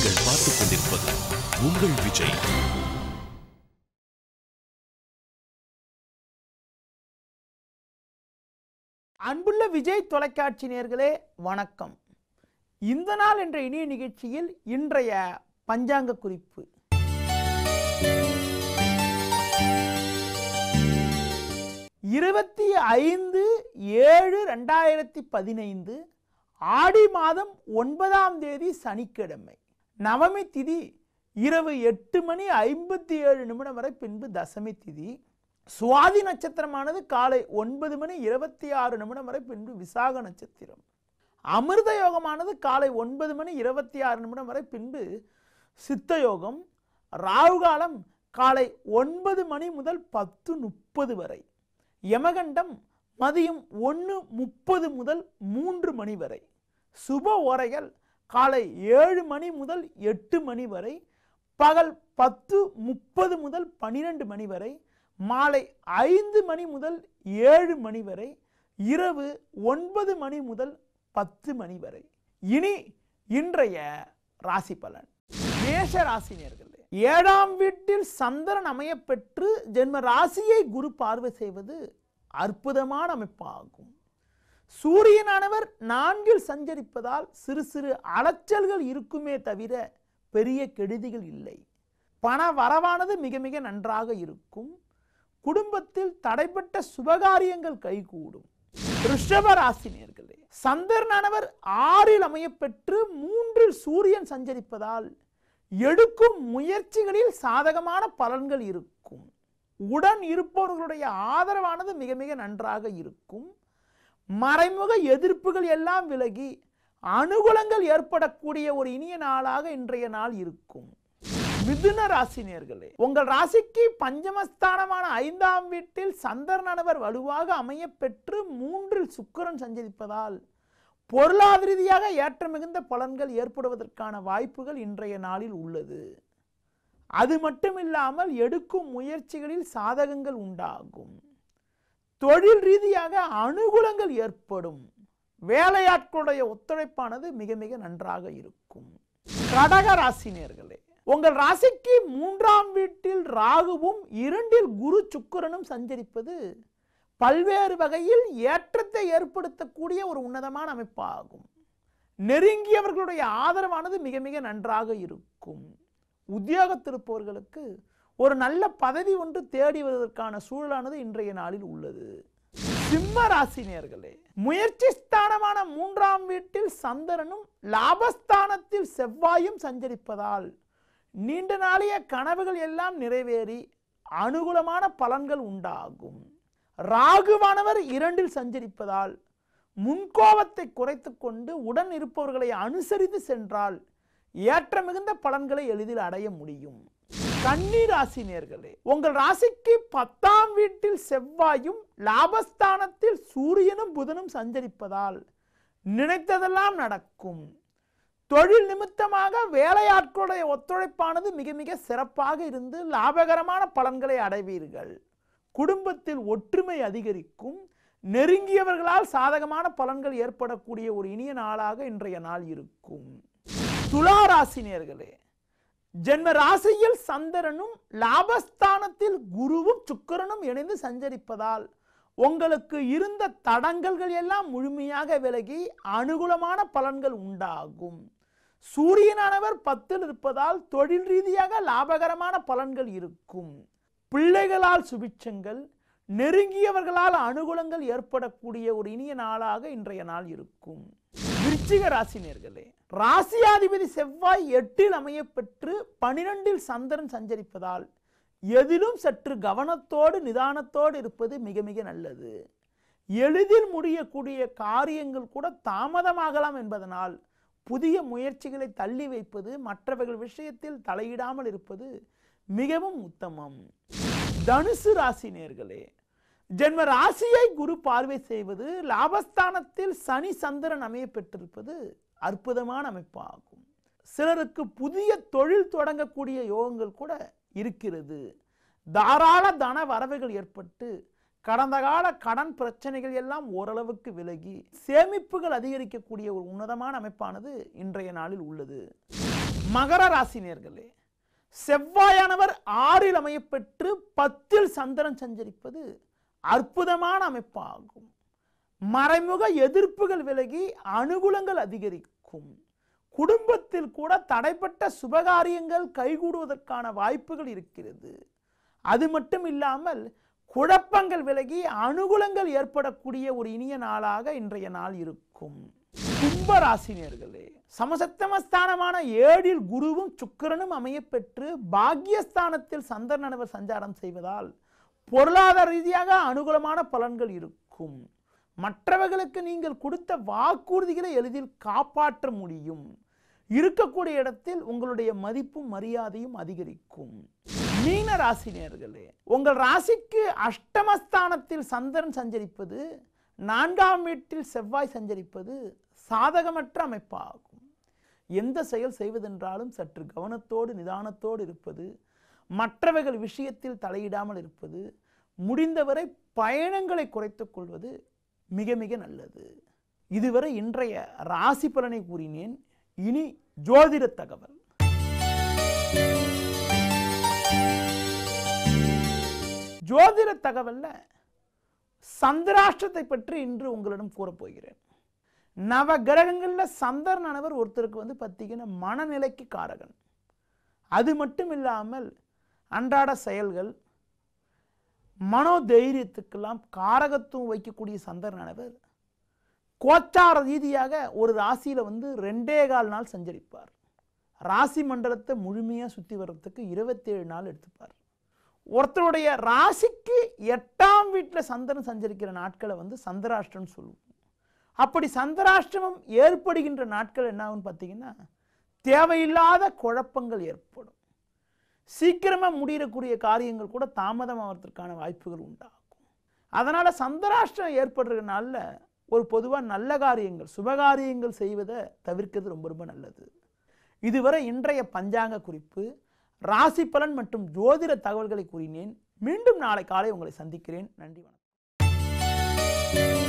நீங்கள் பார்த்துக் கொண்டிருப்பது உங்கள் விஜய் அன்புள்ள விஜய் தொலைக்காட்சி நேர்களே வணக்கம் இந்த நாள் என்ற இனிய நிகழ்ச்சியில் இன்றைய பஞ்சாங்க குறிப்பு இருபத்தி ஐந்து ஏழு ரெண்டாயிரத்தி பதினைந்து ஆடி மாதம் ஒன்பதாம் தேதி சனிக்கிழமை நவமி திதி இரவு எட்டு மணி ஐம்பத்தி ஏழு நிமிடம் வரை பின்பு தசமி திதி சுவாதி நட்சத்திரமானது காலை ஒன்பது மணி இருபத்தி ஆறு நிமிடம் வரை பின்பு விசாக நட்சத்திரம் அமிர்த யோகமானது காலை ஒன்பது மணி இருபத்தி ஆறு நிமிடம் வரை பின்பு சித்த யோகம் ராகுகாலம் காலை ஒன்பது மணி முதல் பத்து முப்பது வரை யமகண்டம் மதியம் ஒன்று முப்பது முதல் மூன்று மணி வரை சுப உரைகள் காலை ஏழு மணி முதல் எட்டு மணி வரை பகல் பத்து முப்பது முதல் பனிரெண்டு மணி வரை மாலை ஐந்து மணி முதல் ஏழு மணி வரை இரவு ஒன்பது மணி முதல் பத்து மணி வரை இனி இன்றைய ராசி பலன் மேஷ ராசினியர்கள் ஏழாம் வீட்டில் சந்திரன் அமையப்பெற்று ஜென்ம ராசியை குரு பார்வை செய்வது அற்புதமான அமைப்பாகும் சூரியனானவர் நான்கில் சஞ்சரிப்பதால் சிறு சிறு அலைச்சல்கள் இருக்குமே தவிர பெரிய கெடுதிகள் இல்லை பண வரவானது மிக மிக நன்றாக இருக்கும் குடும்பத்தில் தடைப்பட்ட சுபகாரியங்கள் கைகூடும் ரிஷப ராசினியர்களே சந்திரனானவர் ஆறில் அமையப்பெற்று மூன்றில் சூரியன் சஞ்சரிப்பதால் எடுக்கும் முயற்சிகளில் சாதகமான பலன்கள் இருக்கும் உடன் இருப்பவர்களுடைய ஆதரவானது மிக மிக நன்றாக இருக்கும் மறைமுக எதிர்ப்புகள் எல்லாம் விலகி அனுகூலங்கள் ஏற்படக்கூடிய ஒரு இனிய நாளாக இன்றைய நாள் இருக்கும் மிதுன ராசினியர்களே உங்கள் ராசிக்கு பஞ்சமஸ்தானமான ஐந்தாம் வீட்டில் சந்தர்ணவர் வலுவாக அமைய பெற்று மூன்றில் சுக்கரன் சஞ்சரிப்பதால் பொருளாதார ரீதியாக ஏற்ற மிகுந்த பலன்கள் ஏற்படுவதற்கான வாய்ப்புகள் இன்றைய நாளில் உள்ளது அது மட்டுமில்லாமல் எடுக்கும் முயற்சிகளில் சாதகங்கள் உண்டாகும் தொழில் ரீதியாக அனுகூலங்கள் ஏற்படும் வேலையாட்களுடைய ஒத்துழைப்பானது மிக மிக நன்றாக இருக்கும் கடக ராசினியர்களே உங்கள் ராசிக்கு மூன்றாம் வீட்டில் ராகுவும் இரண்டில் குரு சுக்கரனும் சஞ்சரிப்பது பல்வேறு வகையில் ஏற்றத்தை ஏற்படுத்தக்கூடிய ஒரு உன்னதமான அமைப்பாகும் நெருங்கியவர்களுடைய ஆதரவானது மிக மிக நன்றாக இருக்கும் உத்தியோகத்திருப்பவர்களுக்கு ஒரு நல்ல பதவி ஒன்று தேடி வருவதற்கான சூழலானது இன்றைய நாளில் உள்ளது சிம்ம ராசினியர்களே முயற்சி ஸ்தானமான மூன்றாம் வீட்டில் சந்திரனும் லாபஸ்தானத்தில் செவ்வாயும் சஞ்சரிப்பதால் நீண்ட நாளைய கனவுகள் எல்லாம் நிறைவேறி அனுகூலமான பலன்கள் உண்டாகும் ராகுவானவர் இரண்டில் சஞ்சரிப்பதால் முன்கோபத்தை குறைத்து கொண்டு உடன் இருப்பவர்களை அனுசரித்து சென்றால் ஏற்ற மிகுந்த பலன்களை எளிதில் அடைய முடியும் கன்னி ராசி நேர்களே உங்கள் ராசிக்கு பத்தாம் வீட்டில் செவ்வாயும் லாபஸ்தானத்தில் சூரியனும் புதனும் சஞ்சரிப்பதால் நினைத்ததெல்லாம் நடக்கும் தொழில் நிமித்தமாக வேலையாட்களுடைய ஒத்துழைப்பானது மிக மிக சிறப்பாக இருந்து லாபகரமான பலன்களை அடைவீர்கள் குடும்பத்தில் ஒற்றுமை அதிகரிக்கும் நெருங்கியவர்களால் சாதகமான பலன்கள் ஏற்படக்கூடிய ஒரு இனிய நாளாக இன்றைய நாள் இருக்கும் துளாராசினியர்களே ராசினியர்களே ஜென்ம ராசியில் சந்திரனும் லாபஸ்தானத்தில் குருவும் சுக்கரனும் இணைந்து சஞ்சரிப்பதால் உங்களுக்கு இருந்த தடங்கல்கள் எல்லாம் முழுமையாக விலகி அனுகூலமான பலன்கள் உண்டாகும் சூரியனானவர் பத்தில் இருப்பதால் தொழில் ரீதியாக லாபகரமான பலன்கள் இருக்கும் பிள்ளைகளால் சுபிட்சங்கள் நெருங்கியவர்களால் அனுகூலங்கள் ஏற்படக்கூடிய ஒரு இனிய நாளாக இன்றைய நாள் இருக்கும் விருச்சிக ராசி நேர்களே ராசியாதிபதி செவ்வாய் எட்டில் அமைய பெற்று பனிரெண்டில் சந்திரன் சஞ்சரிப்பதால் எதிலும் சற்று கவனத்தோடு நிதானத்தோடு இருப்பது மிக மிக நல்லது எளிதில் முடியக்கூடிய காரியங்கள் கூட தாமதமாகலாம் என்பதனால் புதிய முயற்சிகளை தள்ளி வைப்பது மற்றவர்கள் விஷயத்தில் தலையிடாமல் இருப்பது மிகவும் உத்தமம் தனுசு ராசி நேர்களே ஜென்ம ராசியை குரு பார்வை செய்வது லாபஸ்தானத்தில் சனி சந்திரன் அமைய பெற்றிருப்பது அற்புதமான அமைப்பாகும் சிலருக்கு புதிய தொழில் தொடங்கக்கூடிய யோகங்கள் கூட இருக்கிறது தாராள தன வரவுகள் ஏற்பட்டு கடந்த கால கடன் பிரச்சனைகள் எல்லாம் ஓரளவுக்கு விலகி சேமிப்புகள் அதிகரிக்கக்கூடிய ஒரு உன்னதமான அமைப்பானது இன்றைய நாளில் உள்ளது மகர ராசினியர்களே செவ்வாயானவர் ஆறில் அமையப்பெற்று பத்தில் சந்திரன் சஞ்சரிப்பது அற்புதமான அமைப்பாகும் மறைமுக எதிர்ப்புகள் விலகி அனுகூலங்கள் அதிகரிக்கும் குடும்பத்தில் கூட தடைப்பட்ட சுபகாரியங்கள் கைகூடுவதற்கான வாய்ப்புகள் இருக்கிறது அது மட்டும் இல்லாமல் குழப்பங்கள் விலகி அனுகூலங்கள் ஏற்படக்கூடிய ஒரு இனிய நாளாக இன்றைய நாள் இருக்கும் ராசினியர்களே சமசத்தமஸ்தானமான ஏழில் குருவும் சுக்கிரனும் அமையப்பெற்று பாக்யஸ்தானத்தில் சந்திரன் சஞ்சாரம் செய்வதால் பொருளாதார ரீதியாக அனுகூலமான பலன்கள் இருக்கும் மற்றவர்களுக்கு நீங்கள் கொடுத்த வாக்குறுதிகளை எளிதில் காப்பாற்ற முடியும் இருக்கக்கூடிய இடத்தில் உங்களுடைய மதிப்பும் மரியாதையும் அதிகரிக்கும் மீன நேர்களே உங்கள் ராசிக்கு அஷ்டமஸ்தானத்தில் சந்திரன் சஞ்சரிப்பது நான்காம் வீட்டில் செவ்வாய் சஞ்சரிப்பது சாதகமற்ற அமைப்பாகும் எந்த செயல் செய்வதென்றாலும் சற்று கவனத்தோடு நிதானத்தோடு இருப்பது மற்றவைகள் விஷயத்தில் தலையிடாமல் இருப்பது முடிந்தவரை பயணங்களை குறைத்துக்கொள்வது கொள்வது மிக மிக நல்லது இதுவரை இன்றைய ராசி பலனை கூறினேன் இனி ஜோதிட தகவல் ஜோதிட தகவலில் சந்திராஷ்டத்தை பற்றி இன்று உங்களிடம் கூறப்போகிறேன் நவ கிரகங்களில் சந்திரன் ஒருத்தருக்கு வந்து பார்த்திங்கன்னா மனநிலைக்கு காரகன் அது மட்டும் இல்லாமல் அன்றாட செயல்கள் மனோதைரியத்துக்கெல்லாம் காரகத்துவம் வைக்கக்கூடிய சந்தர் நிலவர் கோச்சார ரீதியாக ஒரு ராசியில் வந்து ரெண்டே கால் நாள் சஞ்சரிப்பார் ராசி மண்டலத்தை முழுமையாக சுற்றி வர்றதுக்கு இருபத்தேழு நாள் எடுத்துப்பார் ஒருத்தருடைய ராசிக்கு எட்டாம் வீட்டில் சந்திரன் சஞ்சரிக்கிற நாட்களை வந்து சந்திராஷ்டம்னு சொல்லுவோம் அப்படி சந்திராஷ்டிரமம் ஏற்படுகின்ற நாட்கள் என்னாகும்னு பார்த்தீங்கன்னா தேவையில்லாத குழப்பங்கள் ஏற்படும் சீக்கிரமாக முடியக்கூடிய காரியங்கள் கூட தாமதமாகிறதுக்கான வாய்ப்புகள் உண்டாகும் அதனால் சந்தராஷ்டிரம் ஏற்படுறதுனால ஒரு பொதுவாக நல்ல காரியங்கள் சுபகாரியங்கள் செய்வதை தவிர்க்கிறது ரொம்ப ரொம்ப நல்லது இதுவரை இன்றைய பஞ்சாங்க குறிப்பு ராசி பலன் மற்றும் ஜோதிட தகவல்களை கூறினேன் மீண்டும் நாளை காலை உங்களை சந்திக்கிறேன் நன்றி வணக்கம்